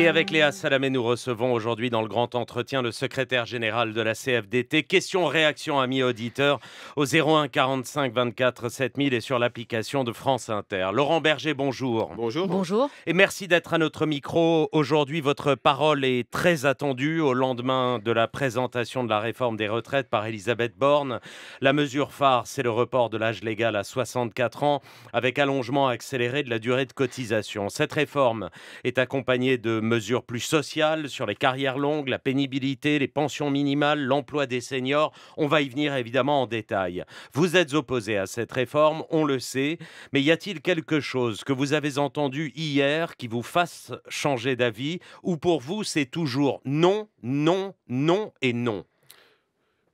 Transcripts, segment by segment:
Et avec Léa Salamé, nous recevons aujourd'hui dans le grand entretien le secrétaire général de la CFDT. Question-réaction, amis auditeurs, au 01 45 24 7000 et sur l'application de France Inter. Laurent Berger, bonjour. Bonjour. Bonjour. Et merci d'être à notre micro. Aujourd'hui, votre parole est très attendue au lendemain de la présentation de la réforme des retraites par Elisabeth Borne. La mesure phare, c'est le report de l'âge légal à 64 ans avec allongement accéléré de la durée de cotisation. Cette réforme est accompagnée de mesures plus sociales sur les carrières longues, la pénibilité, les pensions minimales, l'emploi des seniors. On va y venir évidemment en détail. Vous êtes opposé à cette réforme, on le sait, mais y a-t-il quelque chose que vous avez entendu hier qui vous fasse changer d'avis ou pour vous c'est toujours non, non, non et non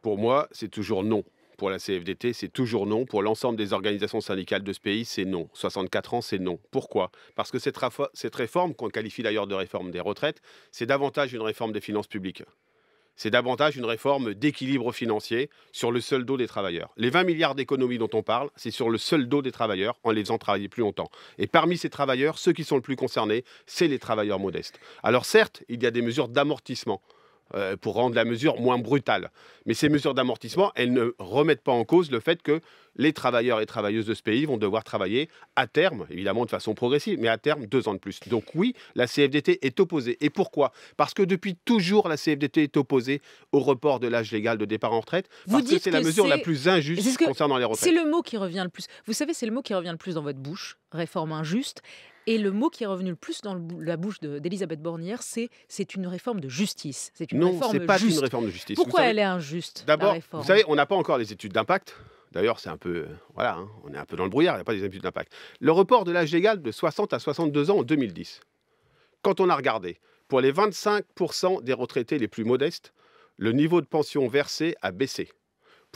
Pour moi, c'est toujours non. Pour la CFDT, c'est toujours non. Pour l'ensemble des organisations syndicales de ce pays, c'est non. 64 ans, c'est non. Pourquoi Parce que cette, réforme, qu'on qualifie d'ailleurs de réforme des retraites, c'est davantage une réforme des finances publiques. C'est davantage une réforme d'équilibre financier sur le seul dos des travailleurs. Les 20 milliards d'économies dont on parle, c'est sur le seul dos des travailleurs en les faisant travailler plus longtemps. Et parmi ces travailleurs, ceux qui sont le plus concernés, c'est les travailleurs modestes. Alors certes, il y a des mesures d'amortissement euh, pour rendre la mesure moins brutale. Mais ces mesures d'amortissement, elles ne remettent pas en cause le fait que les travailleurs et travailleuses de ce pays vont devoir travailler à terme, évidemment de façon progressive, mais à terme deux ans de plus. Donc oui, la CFDT est opposée. Et pourquoi Parce que depuis toujours, la CFDT est opposée au report de l'âge légal de départ en retraite, Vous parce que c'est la mesure la plus injuste concernant les retraites. C'est le mot qui revient le plus. Vous savez, c'est le mot qui revient le plus dans votre bouche, réforme injuste. Et le mot qui est revenu le plus dans la bouche d'Elisabeth Bornière, c'est c'est une réforme de justice. C'est une non, réforme pas une réforme de justice. Pourquoi elle est injuste D'abord, vous savez, on n'a pas encore les études d'impact. D'ailleurs, c'est un peu. Euh, voilà, hein, on est un peu dans le brouillard, il n'y a pas des habitudes d'impact. Le report de l'âge légal de 60 à 62 ans en 2010. Quand on a regardé, pour les 25% des retraités les plus modestes, le niveau de pension versée a baissé.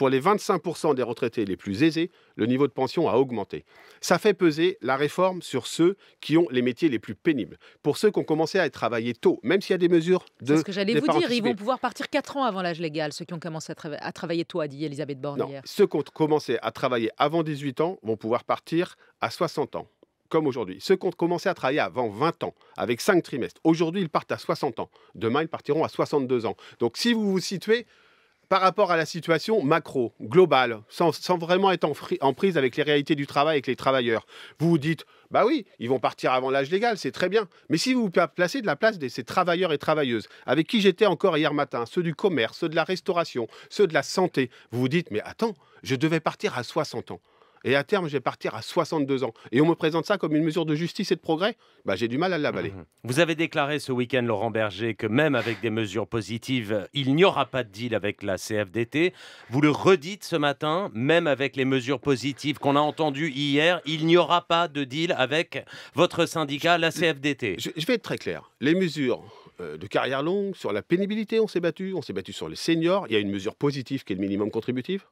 Pour les 25% des retraités les plus aisés, le niveau de pension a augmenté. Ça fait peser la réforme sur ceux qui ont les métiers les plus pénibles. Pour ceux qui ont commencé à travailler tôt, même s'il y a des mesures de. C'est ce que j'allais vous dire, ils vont pouvoir partir 4 ans avant l'âge légal, ceux qui ont commencé à, à travailler tôt, a dit Elisabeth Borne hier. Ceux qui ont commencé à travailler avant 18 ans vont pouvoir partir à 60 ans comme aujourd'hui. Ceux qui ont commencé à travailler avant 20 ans, avec 5 trimestres, aujourd'hui ils partent à 60 ans. Demain ils partiront à 62 ans. Donc si vous vous situez par rapport à la situation macro, globale, sans, vraiment être en, en, prise avec les réalités du travail, avec les travailleurs, vous vous dites, bah oui, ils vont partir avant l'âge légal, c'est très bien. Mais si vous vous placez de la place de ces travailleurs et travailleuses, avec qui j'étais encore hier matin, ceux du commerce, ceux de la restauration, ceux de la santé, vous vous dites, mais attends, je devais partir à 60 ans et à terme, je vais partir à 62 ans. Et on me présente ça comme une mesure de justice et de progrès bah, J'ai du mal à l'avaler. Vous avez déclaré ce week-end, Laurent Berger, que même avec des mesures positives, il n'y aura pas de deal avec la CFDT. Vous le redites ce matin, même avec les mesures positives qu'on a entendues hier, il n'y aura pas de deal avec votre syndicat, la CFDT. Je, je vais être très clair. Les mesures euh, de carrière longue, sur la pénibilité, on s'est battu, on s'est battu sur les seniors. Il y a une mesure positive qui est le minimum contributif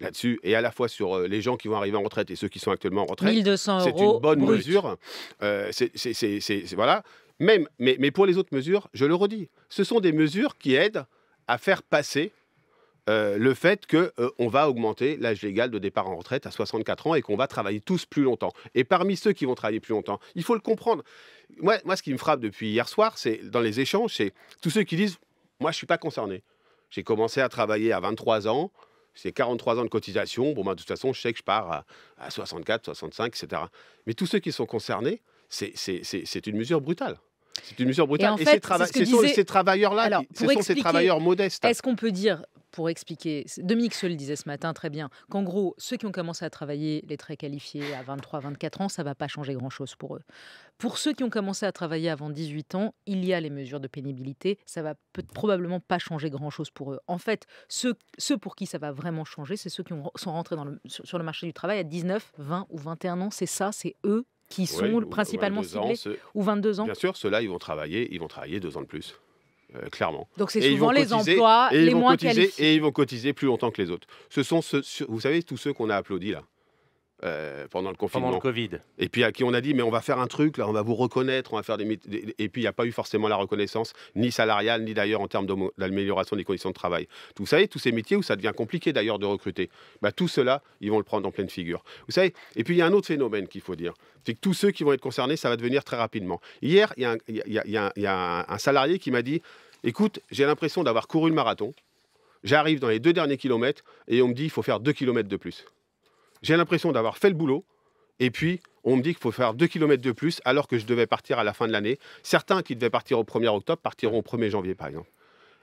là-dessus, et à la fois sur euh, les gens qui vont arriver en retraite et ceux qui sont actuellement en retraite, 1200 c'est une bonne mesure. Euh, c'est, voilà. Même, mais, pour les autres mesures, je le redis, ce sont des mesures qui aident à faire passer euh, le fait qu'on on va augmenter l'âge légal de départ en retraite à 64 ans et qu'on va travailler tous plus longtemps. Et parmi ceux qui vont travailler plus longtemps, il faut le comprendre. Moi, moi ce qui me frappe depuis hier soir, c'est dans les échanges, c'est tous ceux qui disent Moi, je ne suis pas concerné. J'ai commencé à travailler à 23 ans c'est 43 ans de cotisation. Bon, moi ben, de toute façon, je sais que je pars à, 64, 65, etc. Mais tous ceux qui sont concernés, c'est une mesure brutale. C'est une mesure brutale. Et, ces, ces travailleurs-là, ce sont ces travailleurs modestes. Est-ce qu'on peut dire, pour expliquer, Dominique se le disait ce matin très bien, qu'en gros, ceux qui ont commencé à travailler, les très qualifiés, à 23-24 ans, ça va pas changer grand-chose pour eux. Pour ceux qui ont commencé à travailler avant 18 ans, il y a les mesures de pénibilité, ça va probablement pas changer grand-chose pour eux. En fait, ceux, pour qui ça va vraiment changer, c'est ceux qui sont rentrés sur le marché du travail à 19, 20 ou 21 ans, c'est ça, c'est eux qui sont principalement ciblés, ou 22 ans. Bien sûr, ceux-là, ils vont travailler, ils vont travailler deux ans de plus. Euh, clairement. Donc c'est souvent les emplois les moins qualifiés. Et ils vont cotiser plus longtemps que les autres. Ce sont, vous savez, tous ceux qu'on a applaudis là. Euh, pendant le confinement. Et puis à qui on a dit, mais on va faire un truc, on va vous reconnaître, on va faire des... Et puis il n'y a pas eu forcément la reconnaissance, ni salariale, ni d'ailleurs en termes d'amélioration des conditions de travail. Vous savez, tous ces métiers où ça devient compliqué d'ailleurs de recruter, bah, tout cela, ils vont le prendre en pleine figure. Vous savez, et puis il y a un autre phénomène qu'il faut dire, c'est que tous ceux qui vont être concernés, ça va devenir très rapidement. Hier, il y a un salarié qui m'a dit, écoute, j'ai l'impression d'avoir couru le marathon, j'arrive dans les deux derniers kilomètres, et on me dit, il faut faire deux kilomètres de plus j'ai l'impression d'avoir fait le boulot, et puis on me dit qu'il faut faire 2 km de plus alors que je devais partir à la fin de l'année. Certains qui devaient partir au 1er octobre partiront au 1er janvier, par exemple.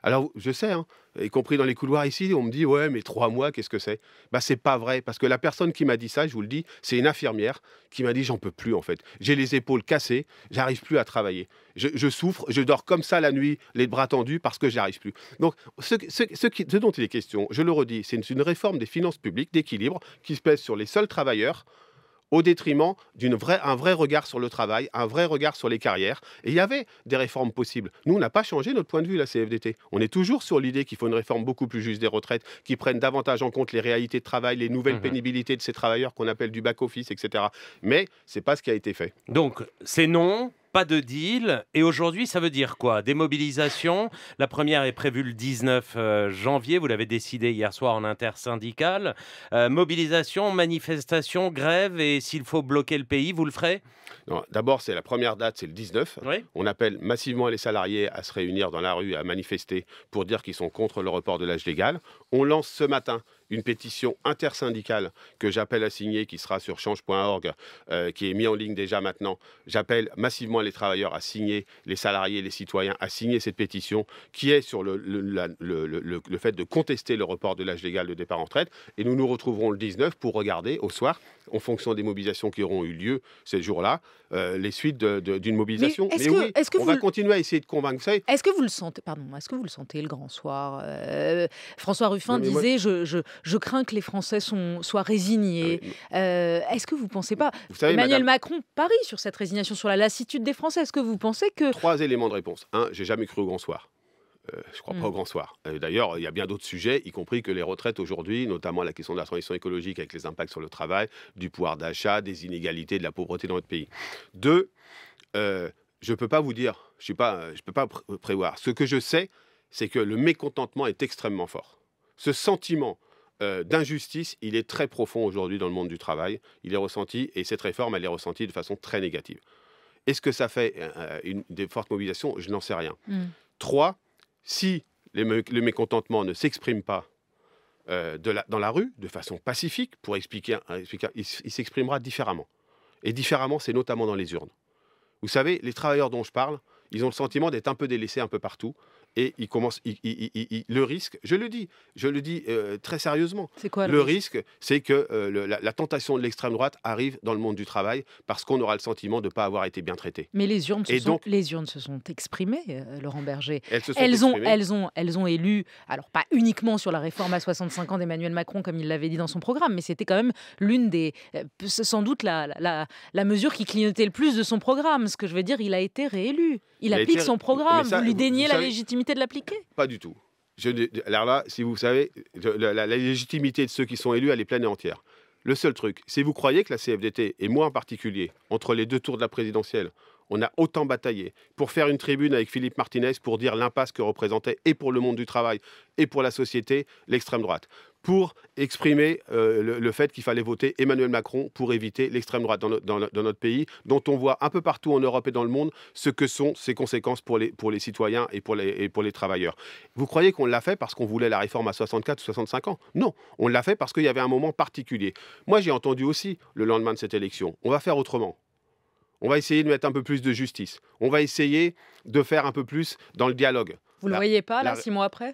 Alors, je sais, hein, y compris dans les couloirs ici, on me dit ouais, mais trois mois, qu'est-ce que c'est Bah, c'est pas vrai, parce que la personne qui m'a dit ça, je vous le dis, c'est une infirmière qui m'a dit j'en peux plus en fait. J'ai les épaules cassées, j'arrive plus à travailler. Je, souffre, je dors comme ça la nuit, les bras tendus, parce que j'arrive plus. Donc, ce, dont il est question, je le redis, c'est une, une réforme des finances publiques d'équilibre qui se pèse sur les seuls travailleurs au détriment d'un vrai, regard sur le travail, un vrai regard sur les carrières. Et il y avait des réformes possibles. Nous, on n'a pas changé notre point de vue, la CFDT. On est toujours sur l'idée qu'il faut une réforme beaucoup plus juste des retraites, qui prenne davantage en compte les réalités de travail, les nouvelles mmh pénibilités de ces travailleurs qu'on appelle du back-office, etc. Mais ce n'est pas ce qui a été fait. Donc, c'est non, pas de deal. Et aujourd'hui, ça veut dire quoi Des mobilisations. La première est prévue le 19 euh, janvier. Vous l'avez décidé hier soir en intersyndicale. Euh, mobilisation, manifestation, grève. Et s'il faut bloquer le pays, vous le ferez D'abord, c'est la première date, c'est le 19. On appelle massivement les salariés à se réunir dans la rue, à manifester pour dire qu'ils sont contre le report de l'âge légal. On lance ce matin une pétition intersyndicale que j'appelle à signer, qui sera sur change.org, euh, qui est mise en ligne déjà maintenant. J'appelle massivement les travailleurs à signer, les salariés, les citoyens à signer cette pétition qui est sur le, le fait de contester le report de l'âge légal de départ en retraite. Et nous nous retrouverons le 19 pour regarder au soir en fonction des mobilisations qui auront eu lieu ces jours-là, euh, les suites d'une mobilisation. Mais, est que, on va continuer à essayer de convaincre Est-ce que vous le sentez, pardon, est-ce que vous le sentez le grand soir euh, François Ruffin disait je, crains que les Français soient résignés. Ah euh, est-ce que vous pensez pas Emmanuel Macron parie sur cette résignation, sur la lassitude des Français. Est-ce que vous pensez que trois éléments de réponse. Un, j'ai jamais cru au grand soir. Euh, je ne crois pas mm. au grand soir. Euh, d'ailleurs, il y a bien d'autres sujets, y compris que les retraites aujourd'hui, notamment la question de la transition écologique avec les impacts sur le travail, du pouvoir d'achat, des inégalités, de la pauvreté dans notre pays. Deux, euh, je ne peux pas vous dire, je ne peux pas prévoir. Ce que je sais, c'est que le mécontentement est extrêmement fort. Ce sentiment d'injustice, il est très profond aujourd'hui dans le monde du travail. Il est ressenti, et cette réforme, elle est ressentie de façon très négative. Est-ce que ça fait une, des fortes mobilisations Je n'en sais rien. Mm. Trois, si le mécontentement ne s'exprime pas euh, dans la rue, de façon pacifique, pour expliquer, euh, il s'exprimera différemment. Et différemment, c'est notamment dans les urnes. Vous savez, les travailleurs dont je parle, ils ont le sentiment d'être un peu délaissés un peu partout et il commence. le risque, je le dis, je le dis euh, très sérieusement. C'est le, risque, C'est que euh, la, tentation de l'extrême droite arrive dans le monde du travail parce qu'on aura le sentiment de ne pas avoir été bien traité. Mais les urnes, se, sont, les se sont exprimées, euh, Laurent Berger. Elles, ont, elles ont, elles ont élu, alors pas uniquement sur la réforme à 65 ans d'Emmanuel Macron comme il l'avait dit dans son programme, mais c'était quand même l'une des, sans doute la, la mesure qui clignotait le plus de son programme. Ce que je veux dire, il a été réélu. Il, applique son programme. vous lui déniez la légitimité de l'appliquer Pas du tout. alors là, si vous savez, la, la, légitimité de ceux qui sont élus, elle est pleine et entière. Le seul truc, si vous croyez que la CFDT, et moi en particulier, entre les deux tours de la présidentielle, on a autant bataillé pour faire une tribune avec Philippe Martinez pour dire l'impasse que représentait et pour le monde du travail et pour la société l'extrême droite pour exprimer euh, le, fait qu'il fallait voter Emmanuel Macron pour éviter l'extrême droite dans, notre pays, dont on voit un peu partout en Europe et dans le monde ce que sont ses conséquences pour les, citoyens et pour les, et pour les travailleurs. Vous croyez qu'on l'a fait parce qu'on voulait la réforme à 64 ou 65 ans Non, on l'a fait parce qu'il y avait un moment particulier. Moi, j'ai entendu aussi le lendemain de cette élection, on va faire autrement. On va essayer de mettre un peu plus de justice. On va essayer de faire un peu plus dans le dialogue. Vous ne le voyez pas, là, six mois après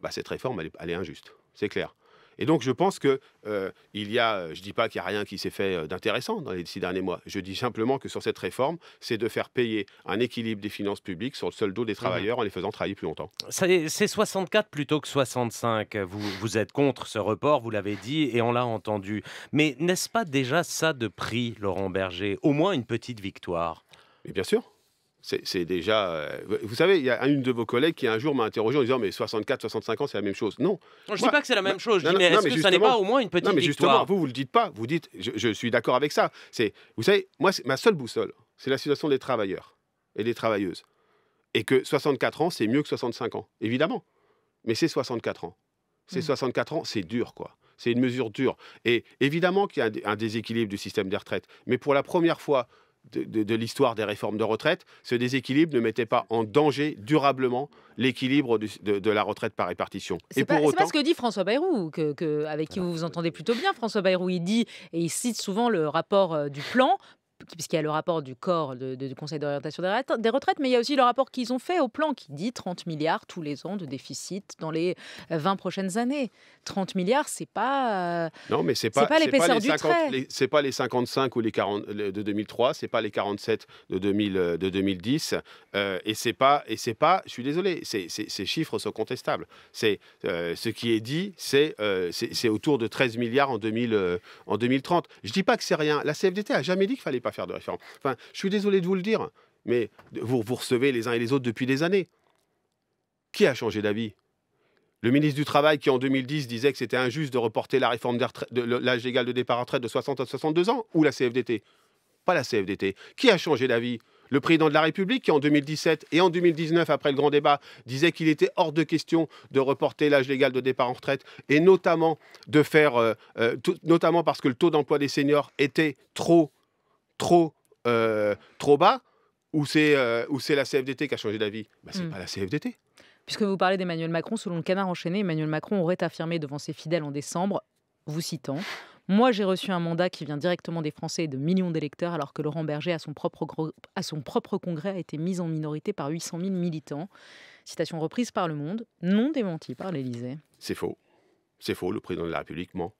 bah, Cette réforme, elle est injuste, c'est clair. Et donc, je pense que euh, il y a, euh, je dis pas qu'il n'y a rien qui s'est fait euh, d'intéressant dans les six derniers mois. Je dis simplement que sur cette réforme, c'est de faire payer un équilibre des finances publiques sur le seul dos des mmh. travailleurs en les faisant travailler plus longtemps. C'est 64 plutôt que 65. Vous, vous êtes contre ce report, vous l'avez dit, et on l'a entendu. Mais n'est-ce pas déjà ça de prix, Laurent Berger Au moins une petite victoire. bien sûr. C'est déjà. Euh, vous savez, il y a une de vos collègues qui un jour m'a interrogé en disant Mais 64, 65 ans, c'est la même chose. Non. je ne dis pas que c'est la même chose. Je dis, mais est-ce que ça n'est pas au moins une petite mais justement, vous, vous ne le dites pas. Vous dites Je, suis d'accord avec ça. Vous savez, moi, ma seule boussole, c'est la situation des travailleurs et des travailleuses. Et que 64 ans, c'est mieux que 65 ans, évidemment. Mais c'est 64 ans. C'est 64 mm. ans, c'est dur, quoi. C'est une mesure dure. Et évidemment qu'il y a un déséquilibre du système des retraites. Mais pour la première fois, de, l'histoire des réformes de retraite, ce déséquilibre ne mettait pas en danger durablement l'équilibre de, la retraite par répartition. C'est pas, ce que dit François Bayrou, avec qui vous vous entendez plutôt bien. François Bayrou, il dit, et il cite souvent le rapport euh, du plan, puisqu'il y a le rapport du corps de, du Conseil d'orientation des retraites, mais il y a aussi le rapport qu'ils ont fait au plan qui dit 30 milliards tous les ans de déficit dans les 20 euh, prochaines années. 30 milliards, c'est pas euh, Non, mais c'est pas, pas l'épaisseur du C'est pas les 55 ou les 40 de 2003, c'est pas les 47 de 2000 euh, de 2010 et c'est pas et c'est pas, je suis désolé, ces chiffres sont contestables. C'est ce qui est dit, c'est c'est autour de 13 milliards en 2000 en 2030. Je dis pas que c'est rien. La CFDT a jamais dit qu'il fallait pas faire de réforme. Enfin, je suis désolé de vous le dire, mais vous, vous recevez les uns et les autres depuis des années. Qui a changé d'avis le ministre du Travail qui en 2010 disait que c'était injuste de reporter la réforme de l'âge légal de départ en retraite de 60 à 62 ans ou la CFDT Pas la CFDT. Qui a changé d'avis Le président de la République qui en 2017 et en 2019 après le grand débat disait qu'il était hors de question de reporter l'âge légal de départ en retraite et notamment de faire euh, euh, notamment parce que le taux d'emploi des seniors était trop trop, euh, trop bas ou c'est euh, c'est la CFDT qui a changé d'avis bah, Ce n'est hmm. pas la CFDT. Puisque vous parlez d'Emmanuel Macron, selon le canard enchaîné, Emmanuel Macron aurait affirmé devant ses fidèles en décembre, vous citant moi, j'ai reçu un mandat qui vient directement des Français et de millions d'électeurs, alors que Laurent Berger, à son, propre, à son propre congrès, a été mis en minorité par 800 000 militants. Citation reprise par Le Monde, non démentie par l'Élysée. C'est faux. C'est faux, le président de la République ment.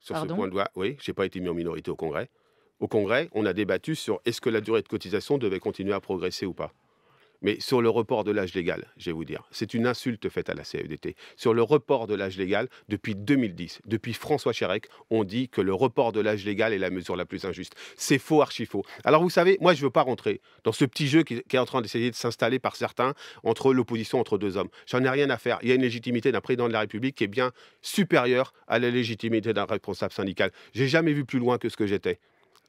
Sur ce point de oui, j'ai pas été mis en minorité au congrès au Congrès, on a débattu sur est-ce que la durée de cotisation devait continuer à progresser ou pas. Mais sur le report de l'âge légal, je vais vous dire, c'est une insulte faite à la CFDT. Sur le report de l'âge légal, depuis 2010, depuis François Chérec, on dit que le report de l'âge légal est la mesure la plus injuste. C'est faux, archi faux. Alors vous savez, moi je ne veux pas rentrer dans ce petit jeu qui, est en train d'essayer de s'installer par certains entre l'opposition entre deux hommes. J'en ai rien à faire. Il y a une légitimité d'un président de la République qui est bien supérieure à la légitimité d'un responsable syndical. J'ai jamais vu plus loin que ce que j'étais.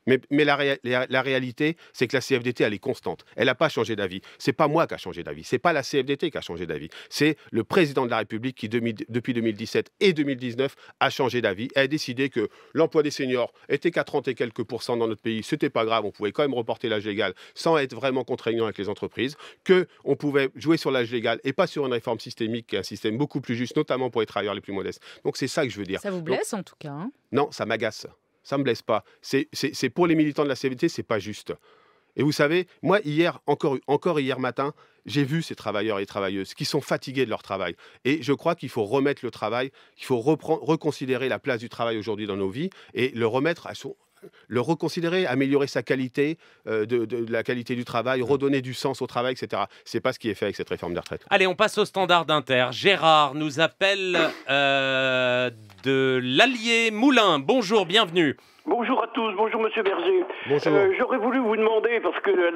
Mais, la, réalité, c'est que la CFDT, elle est constante. Elle n'a pas changé d'avis. C'est pas moi qui a changé d'avis. C'est pas la CFDT qui a changé d'avis. C'est le président de la République qui, depuis 2017 et 2019, a changé d'avis Elle a décidé que l'emploi des seniors était qu'à 30 et quelques pourcents dans notre pays. n'était pas grave. On pouvait quand même reporter l'âge légal sans être vraiment contraignant avec les entreprises. Que on pouvait jouer sur l'âge légal et pas sur une réforme systémique, qui est un système beaucoup plus juste, notamment pour les travailleurs les plus modestes. Donc c'est ça que je veux dire. Ça vous blesse en tout cas hein Non, ça m'agace ça ne me blesse pas. C'est pour les militants de la CVT, c'est pas juste. Et vous savez, moi, hier, encore, encore hier matin, j'ai vu ces travailleurs et travailleuses qui sont fatigués de leur travail. Et je crois qu'il faut remettre le travail, qu'il faut reconsidérer la place du travail aujourd'hui dans nos vies et le remettre à son, le reconsidérer, améliorer sa qualité, euh, de, la qualité du travail, mm. redonner du sens au travail, etc. Ce n'est pas ce qui est fait avec cette réforme des retraites. Allez, on passe au standard d'Inter. Gérard nous appelle euh, de l'Allier Moulin. Bonjour, bienvenue. Bonjour à tous, bonjour Monsieur Berger. Euh, j'aurais voulu vous demander, parce que le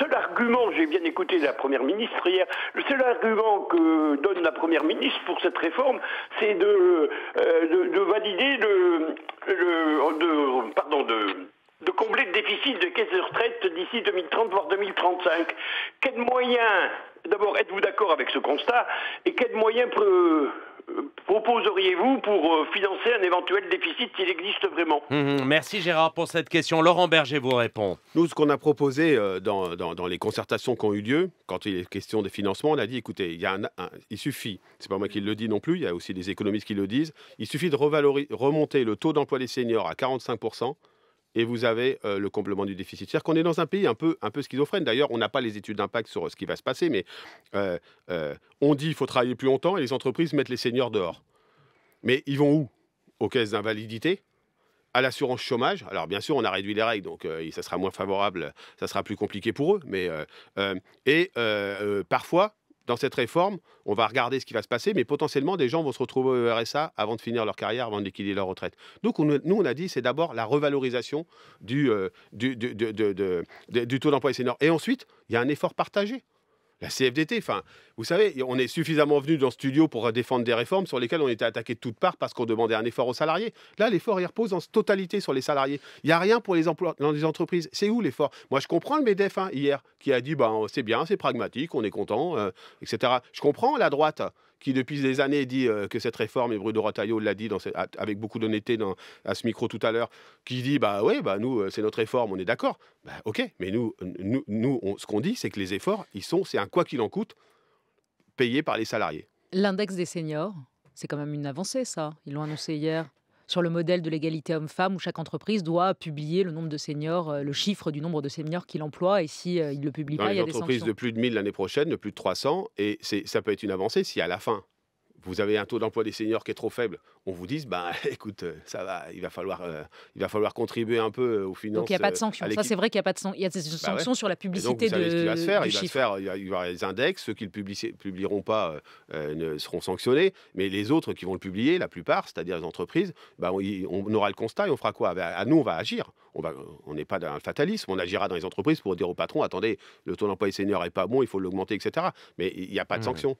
seul argument, j'ai bien écouté la Première ministre hier, le seul argument que donne la Première ministre pour cette réforme, c'est de, euh, de, valider le, de, pardon, de, de combler le déficit de caisse de retraite d'ici 2030, voire 2035. Quel moyen, d'abord, êtes-vous d'accord avec ce constat Et quel moyen peut proposeriez-vous pour euh, financer un éventuel déficit s'il existe vraiment hum, hum. Merci Gérard pour cette question. Laurent Berger vous répond. Nous, ce qu'on a proposé euh, dans, les concertations qui ont eu lieu, quand il est question des financements, on a dit écoutez, il, il suffit, c'est pas moi qui le dis non plus, il y a aussi des économistes qui le disent, il suffit de remonter le taux d'emploi des seniors à 45 et vous avez euh, le complément du déficit. C'est-à-dire qu'on est dans un pays un peu, un peu schizophrène. D'ailleurs, on n'a pas les études d'impact sur euh, ce qui va se passer, mais euh, on dit qu'il faut travailler plus longtemps et les entreprises mettent les seniors dehors. Mais ils vont où Aux caisses d'invalidité à l'assurance chômage. Alors bien sûr, on a réduit les règles, donc ça sera moins favorable, ça sera plus compliqué pour eux. Mais et parfois, dans cette réforme, on va regarder ce qui va se passer, mais potentiellement, des gens vont se retrouver au RSA avant de finir leur carrière, avant de liquider leur retraite. Donc, nous, on a dit, c'est d'abord la revalorisation du, euh, du, taux d'emploi seniors. Et ensuite, il y a un effort partagé la CFDT. Enfin, vous savez, on est suffisamment venu dans le studio pour défendre des réformes sur lesquelles on était attaqué de toutes parts parce qu'on demandait un effort aux salariés. Là, l'effort, il repose en totalité sur les salariés. Il n'y a rien pour les emplois dans les entreprises. C'est où l'effort Moi, je comprends le MEDEF hein, hier qui a dit ben, c'est bien, c'est pragmatique, on est content, euh, etc. Je comprends la droite qui depuis des années dit euh, que cette réforme, et Bruno Retailleau l'a dit avec beaucoup d'honnêteté à ce micro tout à l'heure, qui dit bah oui, bah, nous, euh, c'est notre réforme, on est d'accord. Bah, ok, mais nous, euh, nous, ce qu'on dit, c'est que les efforts, ils sont, c'est un quoi qu'il en coûte, payé par les salariés. L'index des seniors, c'est quand même une avancée, ça. Ils l'ont annoncé hier sur le modèle de l'égalité homme-femme où chaque entreprise doit publier le nombre de seniors, euh, le chiffre du nombre de seniors qu'il emploie et s'il si, ne euh, le publie pas, il y a des sanctions. entreprises de plus de 1000 l'année prochaine, de plus de 300, et ça peut être une avancée si à la fin vous avez un taux d'emploi des seniors qui est trop faible, on vous dise, ben écoute, euh, ça va, il va falloir, euh, il va falloir contribuer un peu euh, aux finances. Donc il n'y a pas de sanctions. Ça, c'est vrai qu'il n'y a pas de sanctions. Il y a des bah sanctions sur la publicité de. Ce il va se faire. Il va se faire. Il y avoir les index. Ceux qui ne publieront pas ne seront sanctionnés, mais les autres qui vont le publier, la plupart, c'est-à-dire les entreprises, bah, on, aura le constat et on fera quoi bah, À nous, on va agir. On n'est pas dans le fatalisme. On agira dans les entreprises pour dire au patron, attendez, le taux d'emploi des seniors est pas bon, il faut l'augmenter, etc. Mais il n'y a pas de sanctions.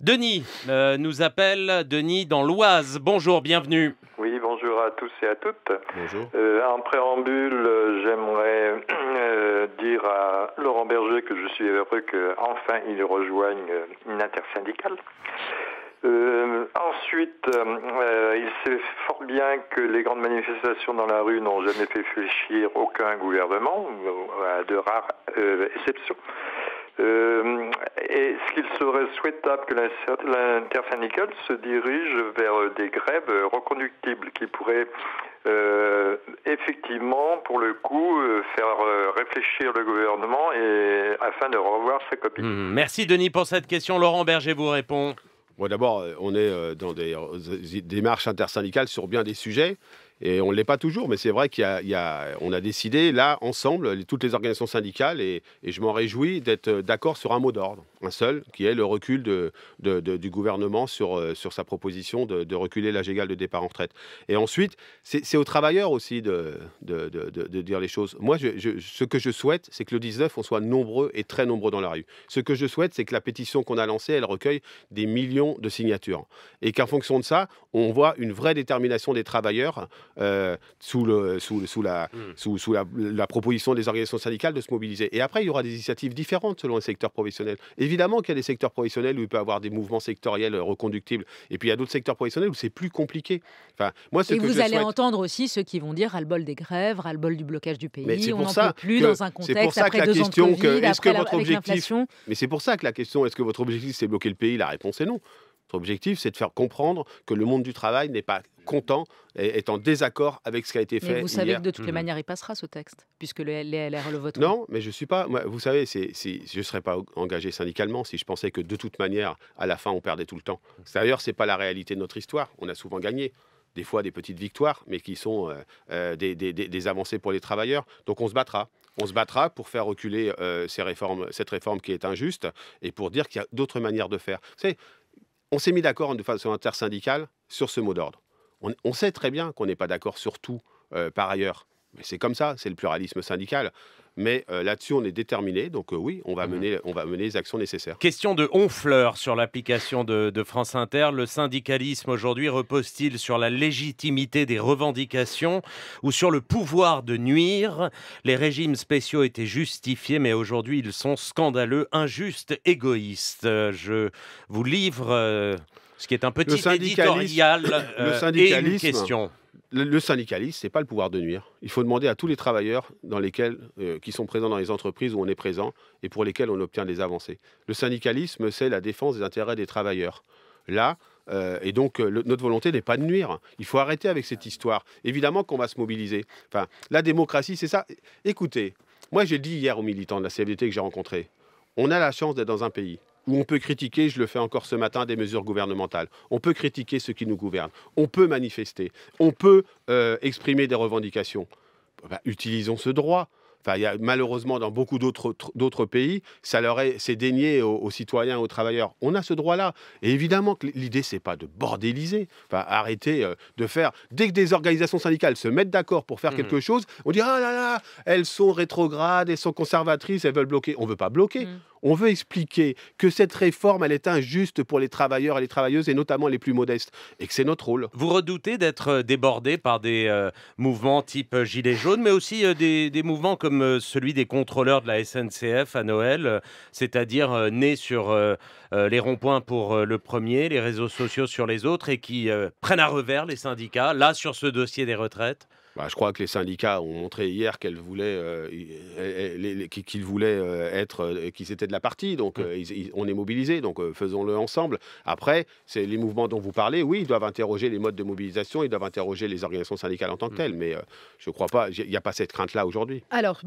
Denis euh, nous appelle, Denis dans l'Oise. Bonjour, bienvenue. Oui, bonjour à tous et à toutes. Bonjour. Euh, en préambule, j'aimerais euh, dire à Laurent Berger que je suis heureux qu'enfin il rejoigne une intersyndicale. ensuite, il sait fort bien que les grandes manifestations dans la rue n'ont jamais fait fléchir aucun gouvernement, à de rares exceptions. Euh, est-ce qu'il serait souhaitable que l'intersyndicale se dirige vers euh, des grèves euh, reconductibles qui pourraient effectivement, pour le coup, faire réfléchir le gouvernement et, afin de revoir sa copie hmm, Merci Denis pour cette question. Laurent Berger vous répond. Bon, D'abord, on est dans des démarches intersyndicales sur bien des sujets. Et on ne l'est pas toujours, mais c'est vrai qu'on a, a, a, décidé, là, ensemble, toutes les organisations syndicales, et, je m'en réjouis d'être euh, d'accord sur un mot d'ordre, un seul, qui est le recul de, du gouvernement sur, euh, sur sa proposition de, reculer l'âge égal de départ en retraite. Et ensuite, c'est aux travailleurs aussi de, dire les choses. Moi, ce que je souhaite, c'est que le 19, on soit nombreux et très nombreux dans la rue. Ce que je souhaite, c'est que la pétition qu'on a lancée, elle recueille des millions de signatures. Et qu'en fonction de ça, on voit une vraie détermination des travailleurs euh, sous, le, sous, la, hmm. sous, la, proposition des organisations syndicales de se mobiliser. Et après, il y aura des initiatives différentes selon les secteurs professionnels. Évidemment qu'il y a des secteurs professionnels où il peut y avoir des mouvements sectoriels euh, reconductibles. Et puis, il y a d'autres secteurs professionnels où c'est plus compliqué. Enfin, moi, Et vous allez entendre aussi ceux qui vont dire ras-le-bol des grèves, ras-le-bol du blocage du pays, Mais on n'en peut plus dans un contexte après la question de est que votre objectif... Mais c'est pour ça que la question, est-ce que votre objectif, c'est bloquer le pays La réponse est non. Votre objectif, c'est de faire comprendre que le monde du travail n'est pas content est en désaccord avec ce qui a été fait. Mais vous savez que de toutes les mhm. manières, il passera ce texte, puisque le LR le vote Non, mais je ne suis pas. vous savez, je ne serais pas engagé syndicalement si je pensais que de toute manière, à la fin, on perdait tout le temps. D'ailleurs, ce n'est pas la réalité de notre histoire. On a souvent gagné des fois des petites victoires, mais qui sont euh, euh, des, avancées pour les travailleurs. Donc on se battra. On se battra pour faire reculer euh, ces réformes, cette réforme qui est injuste et pour dire qu'il y a d'autres manières de faire. on s'est mis d'accord de façon intersyndicale sur ce mot d'ordre. On, sait très bien qu'on n'est pas d'accord sur tout euh, par ailleurs. Mais c'est comme ça, c'est le pluralisme syndical. Mais euh, là-dessus, on est déterminé. Donc euh, oui, on va, mmh mener, on va mener les actions nécessaires. Question de Honfleur sur l'application de, France Inter. Le syndicalisme aujourd'hui repose-t-il sur la légitimité des revendications ou sur le pouvoir de nuire Les régimes spéciaux étaient justifiés, mais aujourd'hui, ils sont scandaleux, injustes, égoïstes. Je vous livre... Ce qui est un petit éditorial le euh, et une question. Le, syndicalisme, ce pas le pouvoir de nuire. Il faut demander à tous les travailleurs dans lesquels, euh, qui sont présents dans les entreprises où on est présent et pour lesquels on obtient des avancées. Le syndicalisme, c'est la défense des intérêts des travailleurs. Là, euh, et donc, notre volonté n'est pas de nuire. Il faut arrêter avec cette histoire. Évidemment qu'on va se mobiliser. Enfin, la démocratie, c'est ça. Écoutez, moi j'ai dit hier aux militants de la CFDT que j'ai rencontrés, on a la chance d'être dans un pays où on peut critiquer, je le fais encore ce matin, des mesures gouvernementales. On peut critiquer ce qui nous gouverne. On peut manifester. On peut euh, exprimer des revendications. Bah, utilisons ce droit. Enfin, malheureusement, dans beaucoup d'autres pays, ça leur est, c'est dénié aux, citoyens, aux travailleurs. On a ce droit-là. Et évidemment que l'idée, n'est pas de bordéliser. Enfin, arrêter euh, de faire. Dès que des organisations syndicales se mettent d'accord pour faire hmm. quelque chose, on dit Ah là là, elles sont rétrogrades, elles sont conservatrices, elles veulent bloquer. On ne veut pas bloquer. Hmm on veut expliquer que cette réforme, elle est injuste pour les travailleurs et les travailleuses, et notamment les plus modestes, et que c'est notre rôle. Vous redoutez d'être euh, débordé par des euh, mouvements type euh, Gilets jaunes, mais aussi des, mouvements comme celui des contrôleurs de la SNCF à Noël, c'est-à-dire nés sur les ronds-points pour le premier, les réseaux sociaux sur les autres, et qui prennent à revers les syndicats, là, sur ce dossier des retraites bah, je crois que les syndicats ont montré hier euh, euh, eh, eh, qu'ils voulaient euh, être, qu'ils étaient de la partie. Donc, mmh. on est mobilisés. Donc, faisons-le ensemble. Après, c'est les mouvements dont vous parlez. Oui, ils doivent interroger les modes de mobilisation. Ils doivent interroger les organisations syndicales en tant que mmh. telles. Mais je ne crois pas. Il n'y a pas cette crainte-là aujourd'hui. Alors,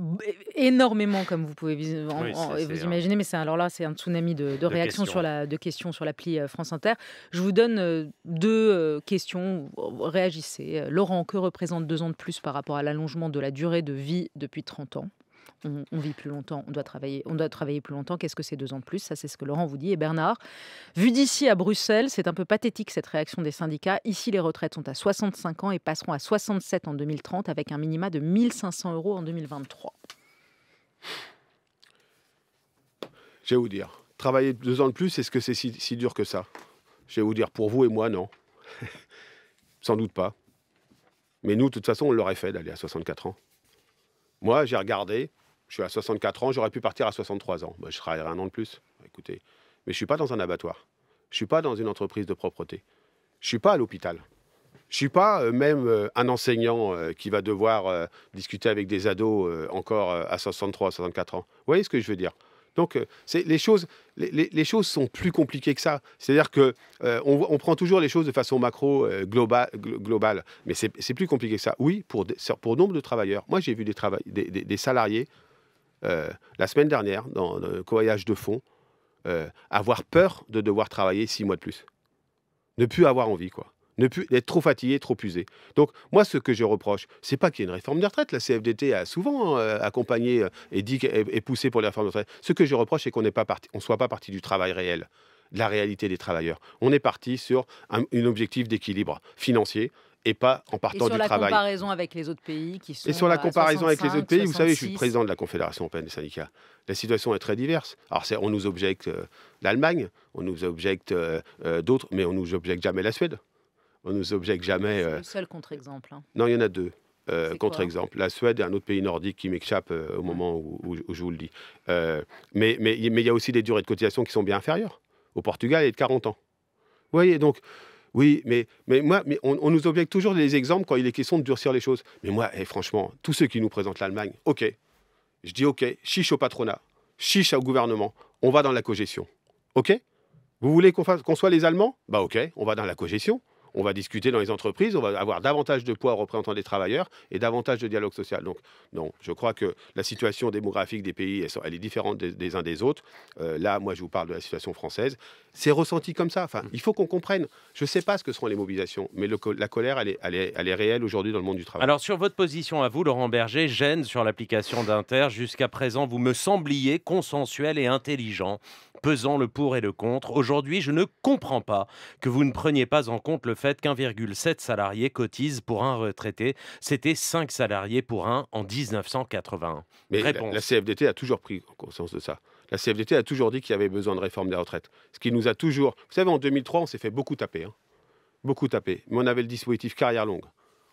énormément, comme vous pouvez vous imaginer. Mais c'est alors là, c'est un tsunami de, réactions sur la de questions sur l'appli France Inter. Je vous donne deux questions. Réagissez. Laurent, que représente deux ans de plus par rapport à l'allongement de la durée de vie depuis 30 ans. On, vit plus longtemps, on doit travailler, on doit travailler plus longtemps. Qu'est-ce que c'est deux ans de plus Ça, c'est ce que Laurent vous dit. Et Bernard, vu d'ici à Bruxelles, c'est un peu pathétique cette réaction des syndicats. Ici, les retraites sont à 65 ans et passeront à 67 en 2030 avec un minima de 1500 euros en 2023. Je vais vous dire, travailler deux ans de plus, est-ce que c'est si dur que ça Je vais vous dire, pour vous et moi, non. Sans doute pas. Mais nous, de toute façon, on l'aurait fait d'aller à 64 ans. Moi, j'ai regardé, je suis à 64 ans, j'aurais pu partir à 63 ans. Bah, je travaillerai un an de plus. Écoutez, mais je suis pas dans un abattoir. Je ne suis pas dans une entreprise de propreté. Je suis pas à l'hôpital. Je suis pas euh, même euh, un enseignant euh, qui va devoir discuter avec des ados encore à 63, 64 ans. Vous voyez ce que je veux dire donc, euh, les choses, sont plus compliquées que ça. C'est-à-dire que euh, on, prend toujours les choses de façon macro euh, globale, mais c'est plus compliqué que ça. Oui, pour, nombre de travailleurs. Moi, j'ai vu des, salariés la semaine dernière dans le voyage de fonds avoir peur de devoir travailler six mois de plus, ne plus avoir envie, quoi ne être trop fatigué, trop usé. Donc moi, ce que je reproche, c'est pas qu'il y ait une réforme des retraites. La CFDT a souvent euh, accompagné euh, et dit et, poussé pour les réformes des retraites. Ce que je reproche, c'est qu'on n'est pas parti, on soit pas parti du travail réel, de la réalité des travailleurs. On est parti sur un objectif d'équilibre financier et pas en partant du travail. Et Sur la comparaison avec les autres pays qui sont Et sur la comparaison avec les autres pays, vous savez, je suis président de la Confédération européenne des syndicats. La situation est très diverse. Alors, on nous objecte euh, l'Allemagne, on nous objecte d'autres, mais on nous objecte jamais la Suède on nous objecte jamais. C'est euh, le seul contre-exemple. Hein. Non, il y en a deux. Euh, contre-exemple. La Suède est un autre pays nordique qui m'échappe euh, au moment où, je vous le dis. mais il y a aussi des durées de cotisation qui sont bien inférieures. Au Portugal, il est de 40 ans. Vous voyez, donc, oui, mais, mais moi, mais on, nous objecte toujours des exemples quand il est question de durcir les choses. Mais moi, eh, franchement, tous ceux qui nous présentent l'Allemagne, OK. Je dis OK, chiche au patronat, chiche au gouvernement, on va dans la cogestion. OK Vous voulez qu'on, soit les Allemands Bah OK, on va dans la cogestion on va discuter dans les entreprises, on va avoir davantage de poids représentant des travailleurs et davantage de dialogue social. Donc, non, je crois que la situation démographique des pays, elle, est différente des, uns des autres. Euh, là, moi, je vous parle de la situation française. C'est ressenti comme ça. Enfin, mm. il faut qu'on comprenne. Je ne sais pas ce que seront les mobilisations, mais la colère, elle est, elle est réelle aujourd'hui dans le monde du travail. Alors, sur votre position à vous, Laurent Berger, gêne sur l'application d'Inter, jusqu'à présent, vous me sembliez consensuel et intelligent, pesant le pour et le contre. Aujourd'hui, je ne comprends pas que vous ne preniez pas en compte le fait qu'1,7 salarié cotise pour un retraité. C'était 5 salariés pour un en 1981. Mais la, CFDT a toujours pris conscience de ça. La CFDT a toujours dit qu'il y avait besoin de réforme des retraites. Ce qui nous a toujours. Vous savez, en 2003, on s'est fait beaucoup taper. Hein. Beaucoup taper. Mais on avait le dispositif carrière longue.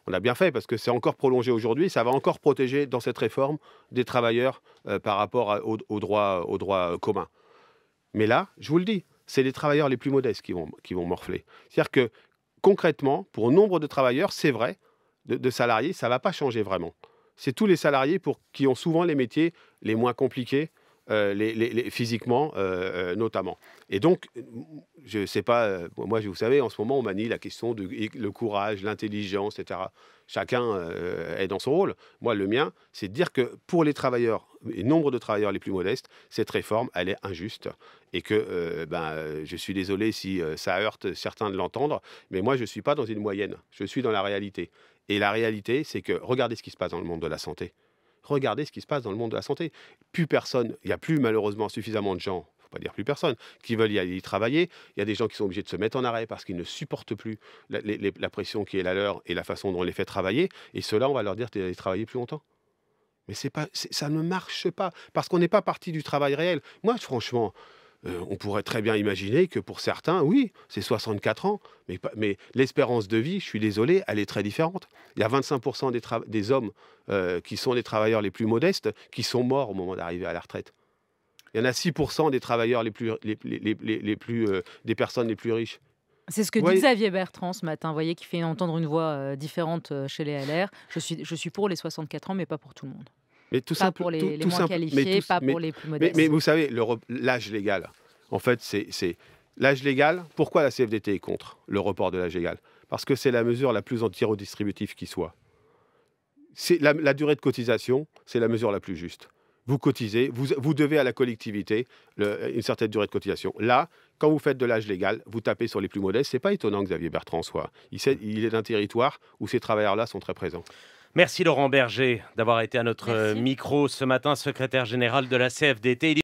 On a bien fait parce que c'est encore prolongé aujourd'hui. Ça va encore protéger dans cette réforme des travailleurs euh, par rapport aux au, au, droit, au droit euh, commun. Mais là, je vous le dis, c'est les travailleurs les plus modestes qui vont, qui vont morfler. C'est-à-dire que concrètement, pour nombre de travailleurs, c'est vrai, de, salariés, ça ne va pas changer vraiment. C'est tous les salariés pour, qui ont souvent les métiers les moins compliqués, euh, les, physiquement euh, euh, notamment. Et donc, je ne sais pas, moi, vous savez, en ce moment, on manie la question du le courage, l'intelligence, etc. Chacun euh, est dans son rôle. Moi, le mien, c'est de dire que pour les travailleurs, et nombre de travailleurs les plus modestes, cette réforme, elle est injuste. Et que euh, ben, je suis désolé si euh, ça heurte certains de l'entendre, mais moi, je ne suis pas dans une moyenne, je suis dans la réalité. Et la réalité, c'est que regardez ce qui se passe dans le monde de la santé. Regardez ce qui se passe dans le monde de la santé. Plus personne, il n'y a plus malheureusement suffisamment de gens pas dire plus personne, qui veulent y, aller travailler. Il y a des gens qui sont obligés de se mettre en arrêt parce qu'ils ne supportent plus la, pression qui est la leur et la façon dont on les fait travailler. Et cela, on va leur dire, tu allé travailler plus longtemps. Mais c'est pas, ça ne marche pas parce qu'on n'est pas parti du travail réel. Moi, franchement, euh, on pourrait très bien imaginer que pour certains, oui, c'est 64 ans, mais, l'espérance de vie, je suis désolé, elle est très différente. Il y a 25% des, hommes euh, qui sont les travailleurs les plus modestes qui sont morts au moment d'arriver à la retraite. Il y en a 6% des travailleurs les plus, les, plus, euh, des personnes les plus riches. C'est ce que dit Xavier Bertrand ce matin, voyez, qui fait entendre une voix euh, différente euh, chez les LR. Je suis, je suis pour les 64 ans, mais pas pour tout le monde. Mais tout pas pour les, moins qualifiés, pas pour les plus modestes. Mais, vous savez, l'âge légal, en fait, c'est l'âge légal. Pourquoi la CFDT est contre le report de l'âge légal Parce que c'est la mesure la plus anti-redistributive qui soit. La, la durée de cotisation, c'est la mesure la plus juste vous cotisez, vous, vous devez à la collectivité une certaine durée de cotisation. Là, quand vous faites de l'âge légal, vous tapez sur les plus modestes. C'est pas étonnant que Xavier Bertrand soit. Il, est d'un territoire où ces travailleurs-là sont très présents. Merci Laurent Berger d'avoir été à notre micro ce matin, secrétaire général de la CFDT.